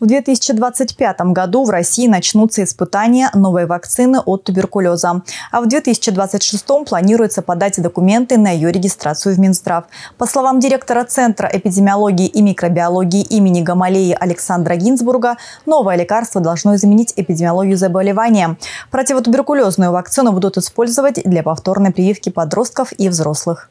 В 2025 году в России начнутся испытания новой вакцины от туберкулеза. А в 2026 планируется подать документы на ее регистрацию в Минздрав. По словам директора Центра эпидемиологии и микробиологии имени Гамалеи Александра Гинзбурга, новое лекарство должно изменить эпидемиологию заболевания. Противотуберкулезную вакцину будут использовать для повторной прививки подростков и взрослых.